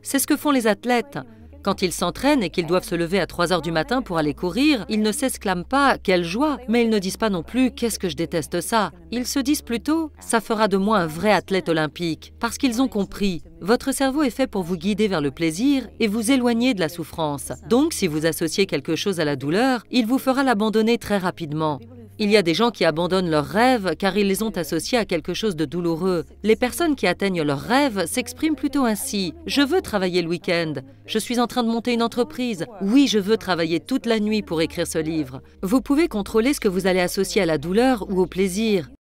C'est ce que font les athlètes. Quand ils s'entraînent et qu'ils doivent se lever à 3 heures du matin pour aller courir, ils ne s'exclament pas ⁇ Quelle joie !⁇ mais ils ne disent pas non plus ⁇ Qu'est-ce que je déteste ça ?⁇ Ils se disent plutôt ⁇ Ça fera de moi un vrai athlète olympique ⁇ parce qu'ils ont compris. Votre cerveau est fait pour vous guider vers le plaisir et vous éloigner de la souffrance. Donc si vous associez quelque chose à la douleur, il vous fera l'abandonner très rapidement. Il y a des gens qui abandonnent leurs rêves car ils les ont associés à quelque chose de douloureux. Les personnes qui atteignent leurs rêves s'expriment plutôt ainsi. Je veux travailler le week-end. Je suis en train de monter une entreprise. Oui, je veux travailler toute la nuit pour écrire ce livre. Vous pouvez contrôler ce que vous allez associer à la douleur ou au plaisir.